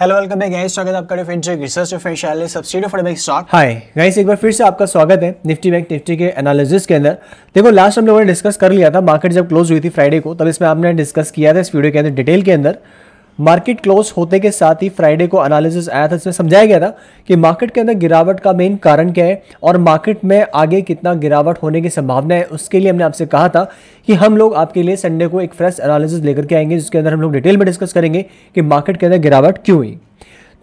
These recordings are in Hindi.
हेलो वेलकम बैक स्वागत आपका रिसर्च स्टॉक हाय गाइस एक बार फिर से आपका स्वागत है निफ्टी बैंक निफ्टी के एनालिसिस के अंदर देखो लास्ट हम लोगों ने डिस्कस कर लिया था मार्केट जब क्लोज हुई थी फ्राइडे को तब इसमें आपने डिस्कस किया था इस वीडियो के अंदर डिटेल के अंदर मार्केट क्लोज होते के साथ ही फ्राइडे को एनालिसिस आया था इसमें समझाया गया था कि मार्केट के अंदर गिरावट का मेन कारण क्या है और मार्केट में आगे कितना गिरावट होने की संभावना है उसके लिए हमने आपसे कहा था कि हम लोग आपके लिए संडे को एक फ्रेश एनालिसिस लेकर के आएंगे जिसके अंदर हम लोग डिटेल में डिस्कस करेंगे कि मार्केट के अंदर गिरावट क्यों हुई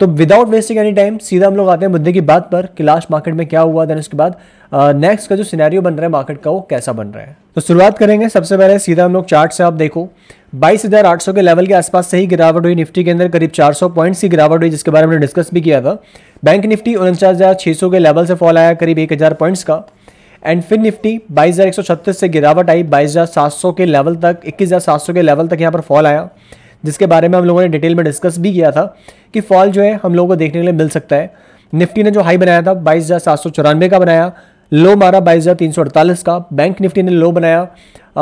तो विदाउट वेस्टिंग एनी टाइम सीधा हम लोग आते हैं मुद्दे की बात पर कि लास्ट मार्केट में क्या हुआ देन उसके बाद नेक्स्ट uh, का जो सिनेरियो बन रहा है मार्केट का वो कैसा बन रहा है तो शुरुआत करेंगे सबसे पहले सीधा हम लोग चार्ट से आप देखो 22,800 के लेवल के आसपास से ही गिरावट हुई निफ्टी के अंदर करीब 400 पॉइंट्स की गिरावट हुई जिसके बारे में डिस्कस भी किया था बैंक निफ्टी उनचास के लेवल से फॉल आया करीब एक पॉइंट्स का एंड फिर निफ्टी बाईस से गिरावट आई बाईस के लेवल तक इक्कीस के लेवल तक यहाँ पर फॉल आया जिसके बारे में हम लोगों ने डिटेल में डिस्कस भी किया था कि फॉल जो है हम लोगों को देखने के लिए मिल सकता है निफ्टी ने जो हाई बनाया था बाईस हज़ार सात सौ चौरानवे का बनाया लो मारा बाईस हज़ार तीन सौ अड़तालीस का बैंक निफ्टी ने लो बनाया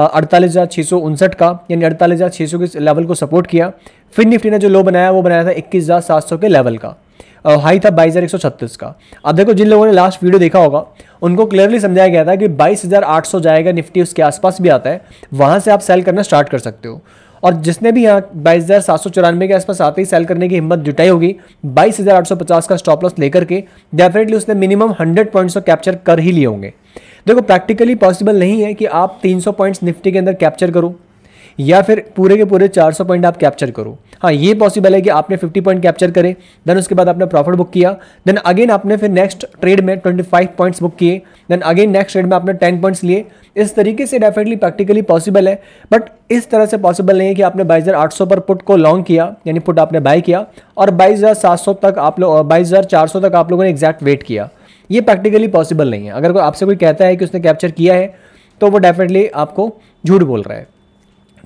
अड़तालीस हज़ार छः सौ उनसठ का यानी अड़तालीस हज़ार छः सौ के लेवल को सपोर्ट किया फिर निफ्टी ने जो लो बनाया वो बनाया था इक्कीस हज़ार सात सौ के लेवल का हाई था बाईस हज़ार एक सौ छत्तीस का अब देखो जिन लोगों ने लास्ट वीडियो देखा होगा उनको क्लियरली समझाया गया था कि बाईस हज़ार आठ सौ जाएगा निफ्टी उसके आसपास भी आता है वहाँ से आप सेल करना स्टार्ट कर सकते हो और जिसने भी यहाँ बाईस हज़ार सात सौ चौरानवे के आसपास आते ही सेल करने की हिम्मत जुटाई होगी बाईस हज़ार आठ सौ पचास का स्टॉप लॉस लेकर के डेफिनेटली उसने मिनिमम हंड्रेड पॉइंट्स को कैप्चर कर ही लिए होंगे देखो प्रैक्टिकली पॉसिबल नहीं है कि आप तीन सौ पॉइंट्स निफ्टी के अंदर कैप्चर करो या फिर पूरे के पूरे 400 पॉइंट आप कैप्चर करो हाँ ये पॉसिबल है कि आपने 50 पॉइंट कैप्चर करे देन उसके बाद आपने प्रॉफिट बुक किया देन अगेन आपने फिर नेक्स्ट ट्रेड में 25 पॉइंट्स बुक किए देन अगेन नेक्स्ट ट्रेड में आपने 10 पॉइंट्स लिए इस तरीके से डेफिनेटली प्रैक्टिकली पॉसिबल है बट इस तरह से पॉसिबल नहीं है कि आपने बाईस पर पुट को लॉन्ग किया यानी पुट आपने बाय किया और बाईस तक आप लोग बाईस तक आप लोगों ने एग्जैक्ट वेट किया ये प्रैक्टिकली पॉसिबल नहीं है अगर कोई आपसे कोई कहता है कि उसने कैप्चर किया है तो वो डेफिनेटली आपको झूठ बोल रहा है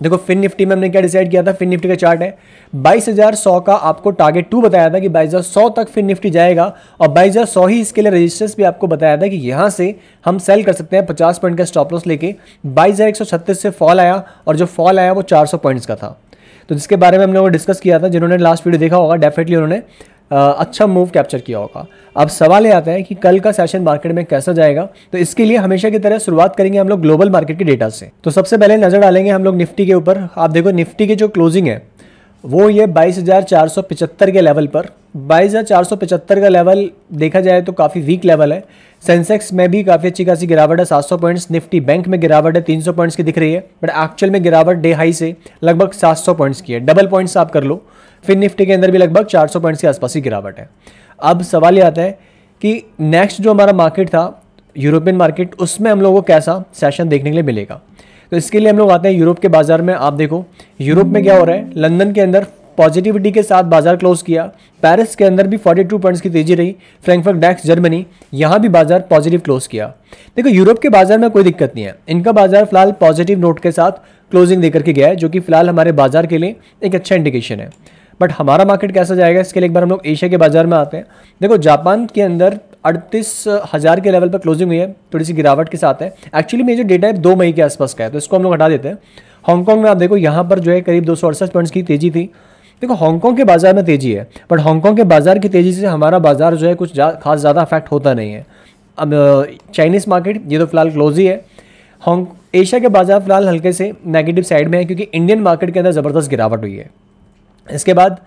देखो फिन निफ्टी में हमने क्या डिसाइड किया था फिन निफ्टी का चार्ट है 22,100 का आपको टारगेट टू बताया था कि 22,100 तक फिन निफ्टी जाएगा और 22,100 ही इसके लिए रेजिस्टेंस भी आपको बताया था कि यहां से हम सेल कर सकते हैं 50 पॉइंट का स्टॉप लॉस लेके 22,136 से फॉल आया और जो फॉल आया वो सौ पॉइंट्स का था तो जिसके बारे में हम लोगों ने डिस्कस किया था जिन्होंने लास्ट वीडियो देखा होगा डेफिनेटली उन्होंने अच्छा मूव कैप्चर किया होगा अब सवाल ये आता है कि कल का सेशन मार्केट में कैसा जाएगा तो इसके लिए हमेशा की तरह शुरुआत करेंगे हम लोग ग्लोबल मार्केट के डेटा से तो सबसे पहले नज़र डालेंगे हम लोग निफ्टी के ऊपर आप देखो निफ्टी के जो क्लोजिंग है वो ये बाईस के लेवल पर बाईस का लेवल देखा जाए तो काफ़ी वीक लेवल है सेंसेक्स में भी काफ़ी अच्छी खासी गिरावट है 700 पॉइंट्स निफ्टी बैंक में गिरावट है 300 पॉइंट्स की दिख रही है बट एक्चुअल में गिरावट डे हाई से लगभग 700 पॉइंट्स की है डबल पॉइंट्स आप कर लो फिर निफ्टी के अंदर भी लगभग 400 पॉइंट्स के आसपास ही गिरावट है अब सवाल ये आता है कि नेक्स्ट जो हमारा मार्केट था यूरोपियन मार्केट उसमें हम लोगों को कैसा सेशन देखने के लिए मिलेगा तो इसके लिए हम लोग आते हैं यूरोप के बाज़ार में आप देखो यूरोप में क्या हो रहा है लंदन के अंदर पॉजिटिविटी के साथ बाजार क्लोज किया पेरिस के अंदर भी 42 पॉइंट्स की तेजी रही फ्रैंकफर्ट डैक्स जर्मनी यहाँ भी बाजार पॉजिटिव क्लोज किया देखो यूरोप के बाजार में कोई दिक्कत नहीं है इनका बाजार फिलहाल पॉजिटिव नोट के साथ क्लोजिंग देकर के गया है जो कि फिलहाल हमारे बाजार के लिए एक अच्छा इंडिकेशन है बट हमारा मार्केट कैसा जाएगा इसके लिए एक बार हम लोग एशिया के बाजार में आते हैं देखो जापान के अंदर अड़तीस हज़ार के लेवल पर क्लोजिंग हुई है थोड़ी सी गिरावट के साथ है एक्चुअली में जो डेटा है दो मई के आसपास का है तो इसको हम लोग हटा देते हैं हांगकॉन्ग में आप देखो यहाँ पर जो है करीब दो पॉइंट्स की तेज़ी थी देखो हांगकॉन्ग के बाज़ार में तेज़ी है बट हांगकॉन्ग के बाज़ार की तेज़ी से हमारा बाज़ार जो है कुछ जा, खास ज़्यादा अफेक्ट होता नहीं है अब चाइनीज़ मार्केट ये तो फिलहाल क्लोज ही है हांग एशिया के बाज़ार फिलहाल हल्के से नेगेटिव साइड में है क्योंकि इंडियन मार्केट के अंदर ज़बरदस्त गिरावट हुई है इसके बाद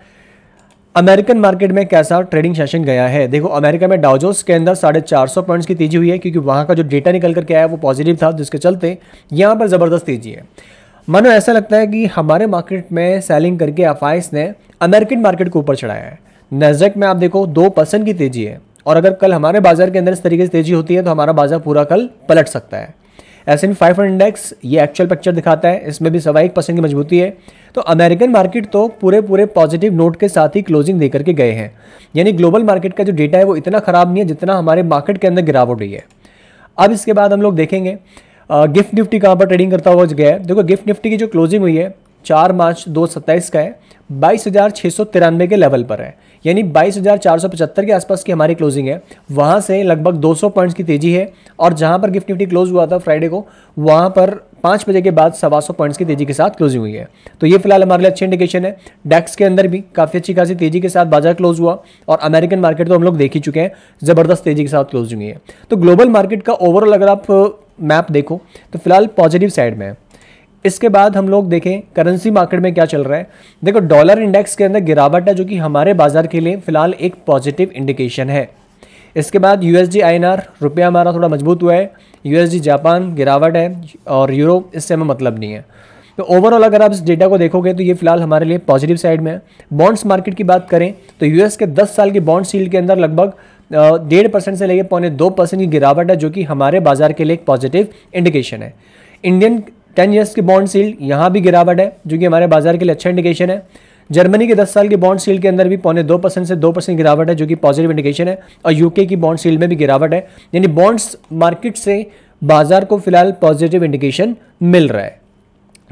अमेरिकन मार्केट में कैसा ट्रेडिंग सेशन गया है देखो अमेरिका में डाउजोस के अंदर साढ़े चार सौ पॉइंट्स की तेजी हुई है क्योंकि वहाँ का जो डेटा निकल करके आया वो पॉजिटिव था जिसके चलते यहाँ पर ज़बरदस्त तेजी है मानो ऐसा लगता है कि हमारे मार्केट में सेलिंग करके अफाइस ने अमेरिकन मार्केट को ऊपर चढ़ाया है नजरक में आप देखो दो परसेंट की तेजी है और अगर कल हमारे बाज़ार के अंदर इस तरीके से तेजी होती है तो हमारा बाज़ार पूरा कल पलट सकता है एस एन फाइव इंडेक्स ये एक्चुअल पिक्चर दिखाता है इसमें भी सवा एक परसेंट की मजबूती है तो अमेरिकन मार्केट तो पूरे पूरे पॉजिटिव नोट के साथ ही क्लोजिंग देकर के गए हैं यानी ग्लोबल मार्केट का जो डेटा है वो इतना ख़राब नहीं है जितना हमारे मार्केट के अंदर गिरावट हुई है अब इसके बाद हम लोग देखेंगे गिफ्ट निफ्टी कहाँ पर ट्रेडिंग करता हुआ गया है देखो गिफ्ट निफ्टी की जो क्लोजिंग हुई है चार मार्च दो सत्ताईस का है बाईस हज़ार सौ तिरानवे के लेवल पर है यानी 22,475 के आसपास की हमारी क्लोजिंग है वहाँ से लगभग 200 पॉइंट्स की तेजी है और जहाँ पर गिफ्ट निफ्टी क्लोज हुआ था फ्राइडे को वहाँ पर पाँच बजे के बाद सवा सौ पॉइंट्स की तेजी के साथ क्लोजिंग हुई है तो ये फिलहाल हमारे लिए अच्छी इंडिकेशन है डेक्स के अंदर भी काफ़ी अच्छी खासी तेजी के साथ बाजार क्लोज हुआ और अमेरिकन मार्केट तो हम लोग देख ही चुके हैं ज़बरदस्त तेजी के साथ क्लोजिंग हुई है तो ग्लोबल मार्केट का ओवरऑल अगर आप मैप देखो तो फिलहाल पॉजिटिव साइड में है इसके बाद हम लोग देखें करेंसी मार्केट में क्या चल रहा है देखो डॉलर इंडेक्स के अंदर गिरावट है जो कि हमारे बाजार के लिए फिलहाल एक पॉजिटिव इंडिकेशन है इसके बाद यू एस रुपया हमारा थोड़ा मजबूत हुआ है यू जापान गिरावट है और यूरो इससे हमें मतलब नहीं है तो ओवरऑल अगर आप इस डेटा को देखोगे तो ये फिलहाल हमारे लिए पॉजिटिव साइड में है बॉन्ड्स मार्केट की बात करें तो यूएस के 10 साल के बॉन्ड सील के अंदर लगभग डेढ़ परसेंट से लेकर पौने दो परसेंट की गिरावट है जो कि हमारे बाजार के लिए एक पॉजिटिव इंडिकेशन है इंडियन टेन ईयर्स की बॉन्ड सील्ड यहाँ भी गिरावट है जो कि हमारे बाजार के लिए अच्छा इंडिकेशन है जर्मनी के 10 साल की बॉन्ड सील के अंदर भी पौने दो परसेंट से दो परसेंट गिरावट है जो कि पॉजिटिव इंडिकेशन है और यूके की बॉन्ड सील्ड में भी गिरावट है यानी बॉन्ड्स मार्केट से बाजार को फिलहाल पॉजिटिव इंडिकेशन मिल रहा है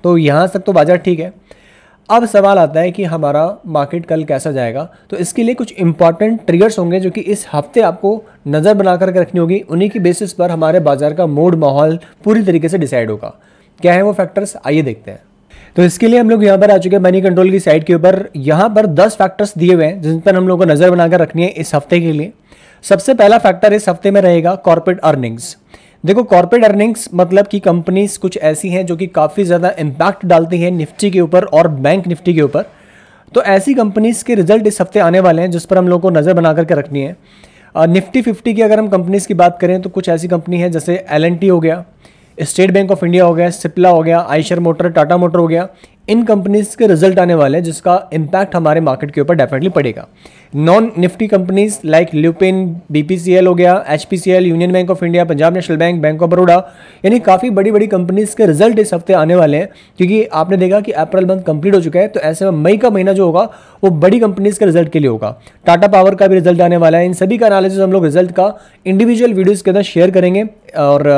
तो यहाँ तक तो बाजार ठीक है अब सवाल आता है कि हमारा मार्केट कल कैसा जाएगा तो इसके लिए कुछ इंपॉर्टेंट ट्रिगर्स होंगे जो कि इस हफ्ते आपको नज़र बना करके रखनी होगी उन्हीं की बेसिस पर हमारे बाजार का मूड माहौल पूरी तरीके से डिसाइड होगा क्या है वो फैक्टर्स आइए देखते हैं तो इसके लिए हम लोग यहाँ पर आ चुके हैं मनी कंट्रोल की साइड के ऊपर यहाँ पर 10 फैक्टर्स दिए हुए हैं जिन पर हम लोगों को नज़र बनाकर रखनी है इस हफ्ते के लिए सबसे पहला फैक्टर इस हफ्ते में रहेगा कॉर्पोरेट अर्निंग्स देखो कॉर्पोरेट अर्निंग्स मतलब कि कंपनीज कुछ ऐसी हैं जो कि काफ़ी ज़्यादा इम्पैक्ट डालती हैं निफ्टी के ऊपर और बैंक निफ्टी के ऊपर तो ऐसी कंपनीज के रिजल्ट इस हफ्ते आने वाले हैं जिस पर हम लोग को नज़र बना करके रखनी है निफ्टी फिफ्टी की अगर हम कंपनीज़ की बात करें तो कुछ ऐसी कंपनी है जैसे एल हो गया स्टेट बैंक ऑफ इंडिया हो गया सिप्ला हो गया आइशर मोटर टाटा मोटर हो गया इन कंपनीज के रिजल्ट आने वाले हैं जिसका इम्पैक्ट हमारे मार्केट के ऊपर डेफिनेटली पड़ेगा non Nifty companies like Lupin BPCL हो गया एचपीसीएल यूनियन बैंक ऑफ इंडिया पंजाब नेशनल बैंक बैंक ऑफ बड़ौड़ा यानी काफ़ी बड़ी बड़ी कंपनीज के रिजल्ट इस हफ्ते आने वाले हैं क्योंकि आपने देखा कि अप्रैल मंथ कंप्लीट हो चुका है तो ऐसे में मई का महीना जो होगा वो बड़ी कंपनीज के रिजल्ट के लिए होगा टाटा पावर का भी रिजल्ट आने वाला है इन सभी का एनालिसिस हम लोग रिजल्ट का इंडिविजुअल वीडियोज़ के अंदर शेयर करेंगे और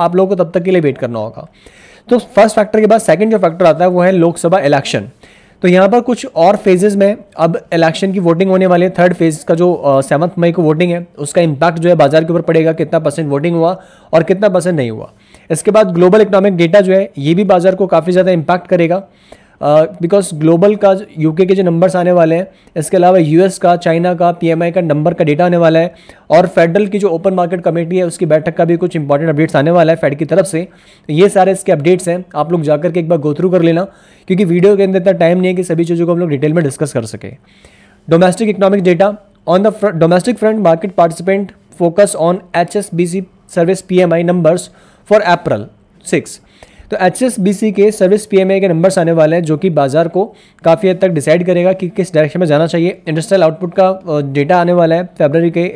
आप लोगों को तब तक के लिए वेट करना होगा तो फर्स्ट फैक्टर के बाद सेकेंड जो फैक्टर आता है वो है लोकसभा इलेक्शन तो यहाँ पर कुछ और फेजेस में अब इलेक्शन की वोटिंग होने वाली है थर्ड फेज का जो सेवन्थ मई को वोटिंग है उसका इम्पैक्ट जो है बाजार के ऊपर पड़ेगा कितना परसेंट वोटिंग हुआ और कितना परसेंट नहीं हुआ इसके बाद ग्लोबल इकोनॉमिक डेटा जो है ये भी बाजार को काफ़ी ज़्यादा इम्पैक्ट करेगा बिकॉज uh, ग्लोबल का यूके के जो नंबर्स आने वाले हैं इसके अलावा यूएस का चाइना का पीएमआई का नंबर का डेटा आने वाला है और फेडरल की जो ओपन मार्केट कमेटी है उसकी बैठक का भी कुछ इंपॉर्टेंट अपडेट्स आने वाला है फेड की तरफ से ये सारे इसके अपडेट्स हैं आप लोग जाकर के एक बार गोथ्रू कर लेना क्योंकि वीडियो के अंदर इतना टाइम नहीं है कि सभी चीज़ों को हम लोग डिटेल में डिस्कस कर सके domestic economic data on the domestic front market participant focus on H S B C service P M I numbers for April six तो एच के सर्विस पी के नंबर्स आने वाले हैं जो कि बाजार को काफ़ी हद तक डिसाइड करेगा कि किस डायरेक्शन में जाना चाहिए इंडस्ट्रियल आउटपुट का डेटा आने वाला है फेबररी के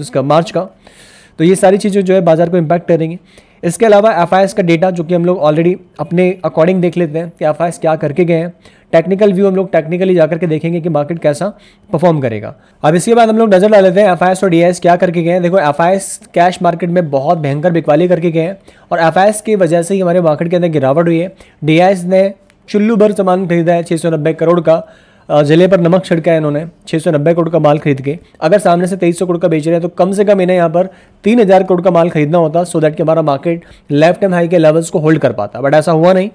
उसका मार्च का तो ये सारी चीज़ें जो है बाजार को इम्पैक्ट करेंगी इसके अलावा एफ का डेटा जो कि हम लोग ऑलरेडी अपने अकॉर्डिंग देख लेते हैं कि एफ क्या करके गए हैं टेक्निकल व्यू हम लोग टेक्निकली जाकर के देखेंगे कि मार्केट कैसा परफॉर्म करेगा अब इसके बाद हम लोग नजर डाल लेते हैं एफ और डी क्या करके गए हैं देखो एफ कैश मार्केट में बहुत भयंकर बिकवाली करके गए हैं और एफ की वजह से ही हमारे मार्केट के अंदर गिरावट हुई है डी ने चुल्लू भर सामान खरीदा है छः करोड़ का ज़िले पर नमक छिड़का है इन्होंने छः सौ नब्बे करोड़ का माल खरीद के अगर सामने से तेईस सौ करोड़ का बेच रहे हैं तो कम से कम इन्हें यहाँ पर तीन हज़ार करोड़ का माल खरीदना होता सो दैट कि हमारा मार्केट लेफ्ट टाइम हाई के लेवल्स को होल्ड कर पाता बट ऐसा हुआ नहीं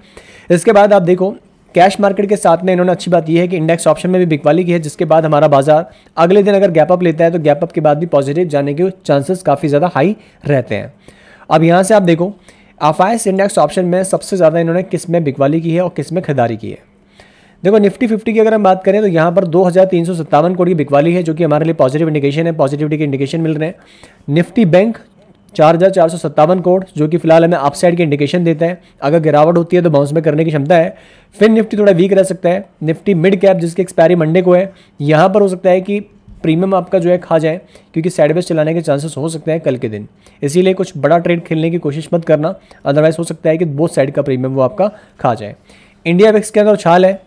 इसके बाद आप देखो कैश मार्केट के साथ में इन्होंने अच्छी बात यह है कि इंडेक्स ऑप्शन में भी बिकवाली की है जिसके बाद हमारा बाजार अगले दिन अगर गैप अप लेता है तो गैप अप के बाद भी पॉजिटिव जाने के चांसेस काफ़ी ज़्यादा हाई रहते हैं अब यहाँ से आप देखो आफाइस इंडेक्स ऑप्शन में सबसे ज़्यादा इन्होंने किस में बिकवाली की है और किस में खरीदारी की है देखो निफ्टी फिफ्टी की अगर हम बात करें तो यहाँ पर दो करोड़ की बिकवाली है जो कि हमारे लिए पॉजिटिव इंडिकेशन है पॉजिटिविटी के इंडिकेशन मिल रहे हैं निफ्टी बैंक चार हज़ार चार सौ सत्तावन करोड़ जो कि फिलहाल हमें अपसाइड की इंडिकेशन देता है अगर गिरावट होती है तो बाउंस में करने की क्षमता है फिर निफ्टी थोड़ा वीक रह सकता है निफ्टी मिड कैप जिसकी एक्सपायरी मंडे को है यहाँ पर हो सकता है कि प्रीमियम आपका जो है खा जाए क्योंकि साइडवेज चलाने के चांसेस हो सकते हैं कल के दिन इसीलिए कुछ बड़ा ट्रेड खेलने की कोशिश मत करना अदरवाइज हो सकता है कि बोथ साइड का प्रीमियम वो आपका खा जाए इंडिया वैक्स के अंदर उछाल है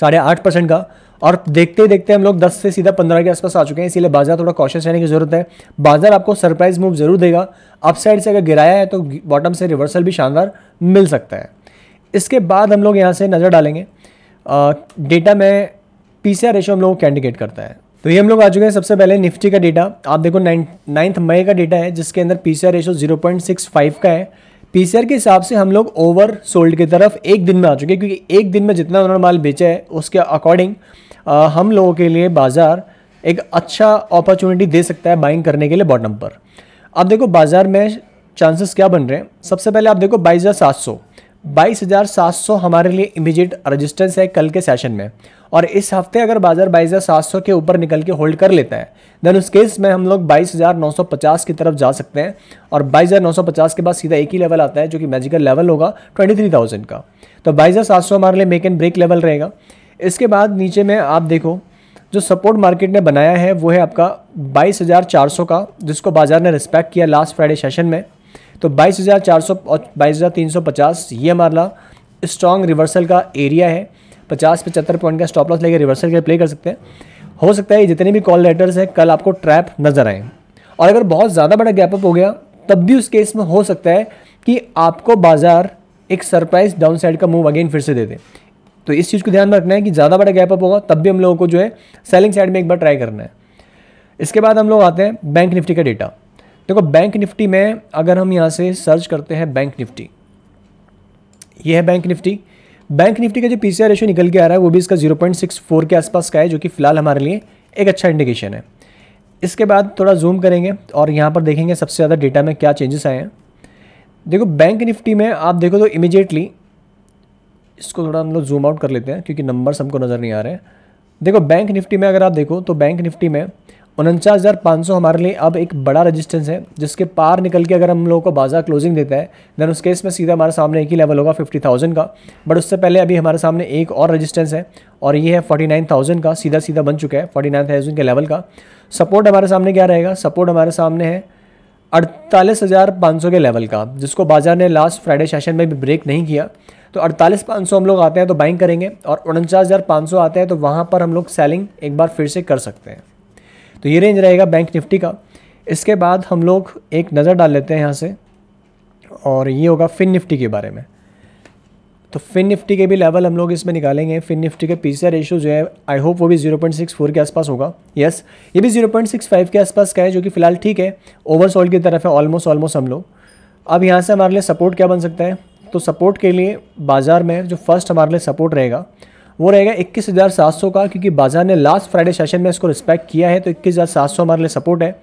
साढ़े आठ परसेंट का और देखते ही देखते हम लोग 10 से सीधा 15 के आसपास आ चुके हैं इसीलिए बाजार थोड़ा कॉशियस रहने की जरूरत है बाजार आपको सरप्राइज मूव जरूर देगा अपसाइड से अगर गिराया है तो बॉटम से रिवर्सल भी शानदार मिल सकता है इसके बाद हम लोग यहाँ से नज़र डालेंगे डेटा में पी रेशो हम लोग को इंडिकेट करता है तो ये हम लोग आ चुके हैं सबसे पहले निफ्टी का डेटा आप देखो नाइन्थ मई का डेटा है जिसके अंदर P ratio zero point six five का है पीसीआर के हिसाब से हम लोग ओवर सोल्ड की तरफ एक दिन में आ चुके हैं क्योंकि एक दिन में जितना उन्होंने माल बेचा है उसके अकॉर्डिंग हम लोगों के लिए बाज़ार एक अच्छा अपॉर्चुनिटी दे सकता है बाइंग करने के लिए बॉटम पर अब देखो बाज़ार में चांसेस क्या बन रहे हैं सबसे पहले आप देखो बाईस हज़ार सात सौ बाईस हज़ार सात सौ हमारे लिए इमीजिएट रजिस्टेंस है कल के सेशन में और इस हफ्ते अगर बाजार बाईस हज़ार सात सौ के ऊपर निकल के होल्ड कर लेता है देन उस केस में हम लोग बाईस हज़ार नौ सौ पचास की तरफ जा सकते हैं और बाईस हज़ार नौ सौ पचास के बाद सीधा एक ही लेवल आता है जो कि मैजिकल लेवल होगा ट्वेंटी थ्री थाउजेंड का तो बाईस हज़ार सात सौ हमारे लिए मेक एंड ब्रेक लेवल रहेगा इसके बाद नीचे में आप देखो जो सपोर्ट मार्केट ने बनाया है वो है आपका सौ का जिसको बाजार ने रिस्पेक्ट किया लास्ट फ्राइडे सेशन में तो 22,400 और पचास ये हमारा स्ट्रॉन्ग रिवर्सल का एरिया है पचास पचहत्तर पॉइंट का स्टॉप लॉस लेकर रिवर्सल के प्ले कर सकते हैं हो सकता है जितने भी कॉल लेटर्स हैं कल आपको ट्रैप नजर आए और अगर बहुत ज़्यादा बड़ा गैपअप हो गया तब भी उस केस में हो सकता है कि आपको बाजार एक सरप्राइज डाउन साइड का मूव अगेन फिर से दे दे तो इस चीज़ को ध्यान में रखना है कि ज़्यादा बड़ा गैप अप होगा तब भी हम लोगों को जो है सेलिंग साइड में एक बार ट्राई करना है इसके बाद हम लोग आते हैं बैंक निफ्टी का डेटा देखो बैंक निफ्टी में अगर हम यहाँ से सर्च करते हैं बैंक निफ्टी ये है बैंक निफ्टी बैंक निफ्टी का जो पी रेशो निकल के आ रहा है वो भी इसका 0.64 के आसपास का है जो कि फिलहाल हमारे लिए एक अच्छा इंडिकेशन है इसके बाद थोड़ा जूम करेंगे और यहाँ पर देखेंगे सबसे ज़्यादा डेटा में क्या चेंजेस आए हैं देखो बैंक निफ्टी में आप देखो तो इमिजिएटली इसको थोड़ा हम लोग जूम आउट कर लेते हैं क्योंकि नंबर्स हमको नज़र नहीं आ रहे हैं देखो बैंक निफ्टी में अगर आप देखो तो बैंक निफ्टी में उनचास हमारे लिए अब एक बड़ा रजिस्टेंस है जिसके पार निकल के अगर हम लोगों को बाजार क्लोजिंग देता है देन उस केस में सीधा हमारे सामने एक ही लेवल होगा 50,000 का बट उससे पहले अभी हमारे सामने एक और रजिस्टेंस है और ये है 49,000 का सीधा सीधा बन चुका है 49,000 के लेवल का सपोर्ट हमारे सामने क्या रहेगा सपोर्ट हमारे सामने है अड़तालीस हज़ार पाँच सौ के लेवल का जिसको बाजार ने लास्ट फ्राइडे सेशन में भी ब्रेक नहीं किया तो अड़तालीस पाँच सौ हम लोग आते हैं तो बाइंग करेंगे और उनचास हज़ार पाँच सौ आते हैं तो वहाँ पर हम लोग सेलिंग एक बार फिर से कर सकते हैं तो ये रेंज रहेगा बैंक निफ्टी का इसके बाद हम लोग एक नज़र डाल लेते हैं यहाँ से और ये होगा फिन निफ्टी के बारे में तो फिन निफ्टी के भी लेवल हम लोग इसमें निकालेंगे फिन निफ्टी के पी सी जो है आई होप वो भी 0.64 के आसपास होगा यस yes, ये भी 0.65 के आसपास का है जो कि फ़िलहाल ठीक है ओवरसोल्ड की तरफ है ऑलमोस्ट ऑलमोस्ट हम लोग अब यहाँ से हमारे लिए सपोर्ट क्या बन सकता है तो सपोर्ट के लिए बाज़ार में जो फर्स्ट हमारे लिए सपोर्ट रहेगा वो रहेगा इक्कीस हज़ार सात सौ का क्योंकि बाजार ने लास्ट फ्राइडे सेशन में इसको रिस्पेक्ट किया है तो इक्कीस हज़ार सात सौ हमारे लिए सपोर्ट है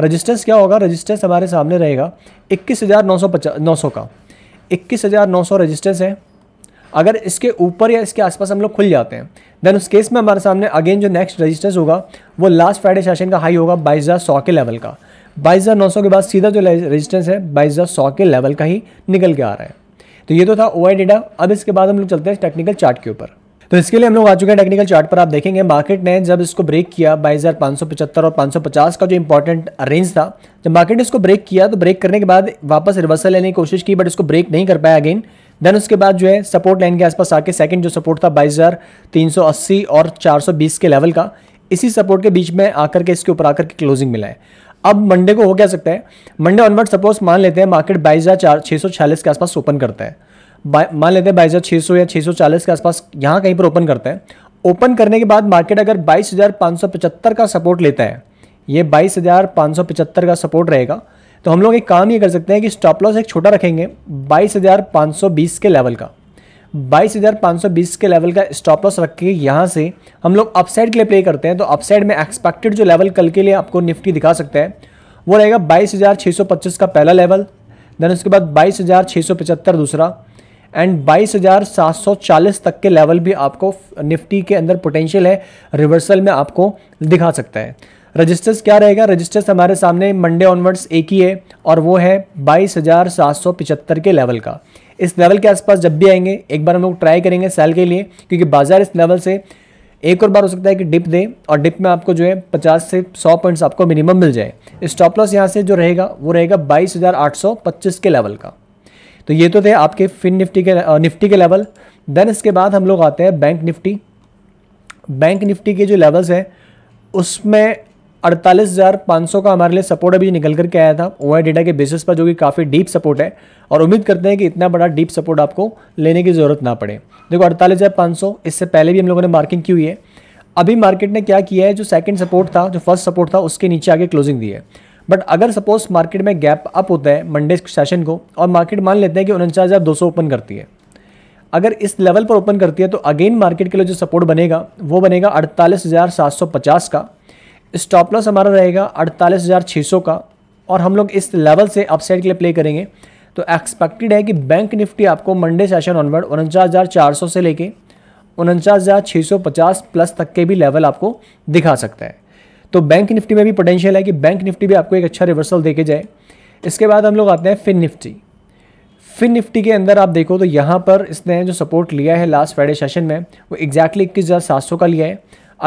रजिस्टेंस क्या होगा रजिस्टेंस हमारे सामने रहेगा इक्कीस हज़ार नौ सौ पचास नौ सौ का इक्कीस हज़ार नौ सौ रजिस्टेंस है अगर इसके ऊपर या इसके आसपास हम लोग खुल जाते हैं देन उस केस में हमारे सामने अगेन जो नेक्स्ट रजिस्टेंस होगा वो लास्ट फ्राइडे सेशन का हाई होगा बाईस हज़ार सौ के लेवल का बाईस हज़ार नौ सौ के बाद सीधा जो रजिस्टेंस है बाईस हज़ार सौ के लेवल का ही निकल के आ रहा है तो ये तो था ओ आई डेटा अब इसके बाद हम लोग चलते हैं टेक्निकल चार्ट के ऊपर तो इसके लिए हम लोग आ चुके हैं टेक्निकल चार्ट पर आप देखेंगे मार्केट ने जब इसको ब्रेक किया बाईस और 550 का जो इंपॉर्टेंट रेंज था जब मार्केट ने इसको ब्रेक किया तो ब्रेक करने के बाद वापस रिवर्सल लेने की कोशिश की बट इसको ब्रेक नहीं कर पाया अगेन देन उसके बाद जो है सपोर्ट लाइन के आसपास आके सेकंड जो सपोर्ट था बाईस और बीस के लेवल का इसी सपोर्ट के बीच में आकर के इसके ऊपर आकर के क्लोजिंग मिला है अब मंडे को हो क्या सकता है मंडे ऑनवर्ड सपोज मान लेते हैं मार्केट बाईस हज़ार चार छः सौ छियालीस के आसपास ओपन करता है मान लेते हैं बाईस हज़ार छः सौ या छः सौ चालीस के आसपास यहाँ कहीं पर ओपन करते हैं ओपन करने के बाद मार्केट अगर बाईस हज़ार पाँच सौ पचहत्तर का सपोर्ट लेता है ये बाईस हज़ार पाँच सौ पचहत्तर का सपोर्ट रहेगा तो हम लोग एक काम ये कर सकते हैं कि स्टॉप लॉस एक छोटा रखेंगे बाईस हज़ार पाँच सौ बीस के लेवल का बाईस हज़ार पाँच सौ बीस के लेवल का स्टॉप लॉस रख के यहाँ से हम लोग अपसाइड के लिए प्ले करते हैं तो अपसाइड में एक्सपेक्टेड जो लेवल कल के लिए आपको निफ्टी दिखा सकते हैं वो रहेगा बाईस हज़ार छः सौ पच्चीस का पहला लेवल देन उसके बाद बाईस हज़ार छः सौ पचहत्तर दूसरा एंड 22,740 तक के लेवल भी आपको निफ्टी के अंदर पोटेंशियल है रिवर्सल में आपको दिखा सकता है रजिस्टर्स क्या रहेगा रजिस्टर्स हमारे सामने मंडे ऑनवर्ड्स एक ही है और वो है 22,775 के लेवल का इस लेवल के आसपास जब भी आएंगे एक बार हम लोग ट्राई करेंगे सेल के लिए क्योंकि बाजार इस लेवल से एक और बार हो सकता है कि डिप दे और डिप में आपको जो है 50 से 100 पॉइंट्स आपको मिनिमम मिल जाए स्टॉप लॉस यहाँ से जो रहेगा वो रहेगा 22,825 के लेवल का तो ये तो थे आपके फिन निफ्टी के निफ्टी के लेवल देन इसके बाद हम लोग आते हैं बैंक निफ्टी बैंक निफ्टी के जो लेवल्स हैं उसमें 48,500 का हमारे लिए सपोर्ट अभी निकल करके आया था ओ डेटा के बेसिस पर जो कि काफ़ी डीप सपोर्ट है और उम्मीद करते हैं कि इतना बड़ा डीप सपोर्ट आपको लेने की ज़रूरत ना पड़े देखो 48,500 इससे पहले भी हम लोगों ने मार्किंग की हुई है अभी मार्केट ने क्या किया है जो सेकंड सपोर्ट था जो फर्स्ट सपोर्ट था उसके नीचे आगे क्लोजिंग दी है बट अगर सपोज मार्केट में गैप अप होता है मंडे सेशन को और मार्केट मान लेते हैं कि उनचास ओपन करती है अगर इस लेवल पर ओपन करती है तो अगेन मार्केट के लिए जो सपोर्ट बनेगा वो बनेगा अड़तालीस हज़ार सात सौ पचास का स्टॉप लॉस हमारा रहेगा अड़तालीस हज़ार छः सौ का और हम लोग इस लेवल से अपसाइड के लिए प्ले करेंगे तो एक्सपेक्टेड है कि बैंक निफ्टी आपको मंडे सेशन ऑनवर्ड उनचास हज़ार चार सौ से लेके उनचास हज़ार छः सौ पचास प्लस तक के भी लेवल आपको दिखा सकता है तो बैंक निफ्टी में भी पोटेंशियल है कि बैंक निफ्टी भी आपको एक अच्छा रिवर्सल देके जाए इसके बाद हम लोग आते हैं फिन निफ्टी फिन निफ्टी के अंदर आप देखो तो यहाँ पर इसने जो सपोर्ट लिया है लास्ट फ्राइडे सेशन में वो एग्जैक्टली इक्कीस हज़ार सात सौ का लिया है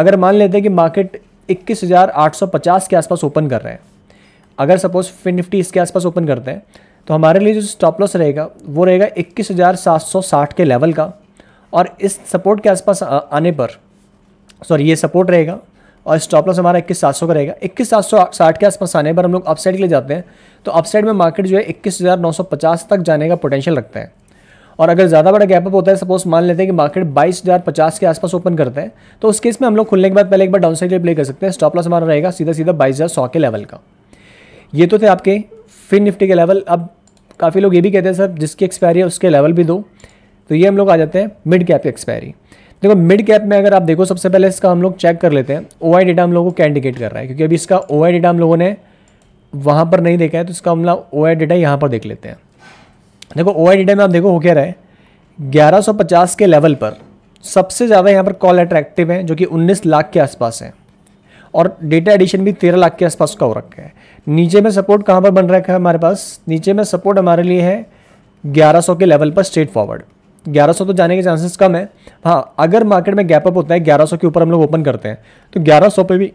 अगर मान लेते हैं कि मार्केट इक्कीस हज़ार आठ सौ पचास के आसपास ओपन कर रहे हैं अगर सपोज फिन निफ्टी इसके आसपास ओपन करते हैं तो हमारे लिए जो स्टॉप लॉस रहेगा वो रहेगा इक्कीस हज़ार सात सौ साठ के लेवल का और इस सपोर्ट के आसपास आने पर सॉरी ये सपोर्ट रहेगा और स्टॉप लॉस हमारा इक्कीस सात सौ का रहेगा इक्कीस सात सौ साठ के आसपास आने पर हम लोग अपसाइड के लिए जाते हैं तो अपसाइड में मार्केट जो है इक्कीस हज़ार नौ सौ पचास तक जाने का पोटेंशियल रखते हैं और अगर ज़्यादा बड़ा गैप अप होता है सपोज मान लेते हैं कि मार्केट बाईस हज़ार पचास के आसपास ओपन करते हैं तो उस केस में हम लोग खुलने के बाद पहले एक बार डाउन साइड प्ले कर सकते हैं स्टॉप लॉस हमारा रहेगा सीधा सीधा बाईस हज़ार सौ के लेवल का ये तो थे आपके फिन निफ्टी के लेवल अब काफ़ी लोग ये भी कहते हैं सर जिसकी एक्सपायरी है उसके लेवल भी दो तो ये हम लोग आ जाते हैं मिड कैप की एक्सपायरी देखो मिड कैप में अगर आप देखो सबसे पहले इसका हम लोग चेक कर लेते हैं ओ आई डेटा हम लोगों को क्या इंडिकेट कर रहा है क्योंकि अभी इसका ओ आई डेटा हम लोगों ने वहाँ पर नहीं देखा है तो इसका हम लोग ओ आई डेटा यहाँ पर देख लेते हैं देखो ओ आई डेटा में आप देखो हो क्या रहा है पचास के लेवल पर सबसे ज़्यादा यहाँ पर कॉल अट्रैक्टिव है जो कि उन्नीस लाख के आसपास है और डेटा एडिशन भी तेरह लाख के आसपास का हो रखा है नीचे में सपोर्ट कहाँ पर बन रखा है हमारे पास नीचे में सपोर्ट हमारे लिए है 1100 के लेवल पर स्ट्रेट फॉरवर्ड ग्यारह तो जाने के चांसेस कम है हाँ अगर मार्केट में गैप अप होता है ग्यारह के ऊपर हम लोग ओपन करते हैं तो ग्यारह पे भी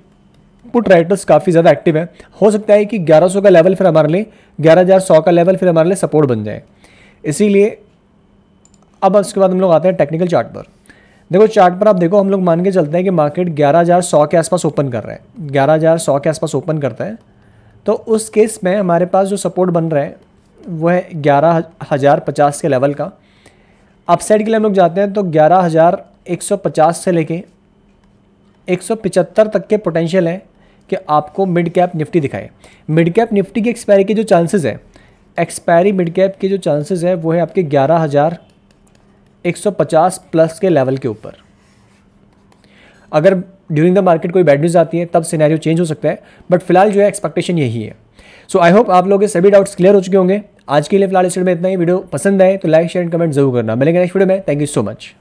पुट राइटर्स काफ़ी ज़्यादा एक्टिव है हो सकता है कि 1100 का लेवल फिर हमारे लिए 11100 का लेवल फिर हमारे लिए सपोर्ट बन जाए इसीलिए अब उसके बाद हम लोग आते हैं टेक्निकल चार्ट पर देखो चार्ट पर आप देखो हम लोग मान के चलते हैं कि मार्केट 11100 के आसपास ओपन कर रहा है 11100 के आसपास ओपन करता है तो उस केस में हमारे पास जो सपोर्ट बन रहा है वो है ग्यारह हज़ार पचास के लेवल का अपसाइड के लिए हम लोग जाते हैं तो ग्यारह हज़ार एक सौ पचास से लेके एक सौ पचहत्तर तक के पोटेंशियल है कि आपको मिड कैप निफ्टी दिखाए मिड कैप निफ्टी की एक्सपायरी के जो चांसेस है एक्सपायरी मिड कैप के जो चांसेस है वो है आपके ग्यारह हज़ार एक सौ पचास प्लस के लेवल के ऊपर अगर ड्यूरिंग द मार्केट कोई बैड न्यूज़ आती है तब सिनेरियो चेंज हो सकता है बट फिलहाल जो है एक्सपेक्टेशन यही है सो आई होप आप लोग के सभी डाउट्स क्लियर हो चुके होंगे आज के लिए फिलहाल इस में इतना ही वीडियो पसंद आए तो लाइक शेयर एंड कमेंट जरूर करना मिलेंगे नेक्स्ट वीडियो में थैंक यू सो मच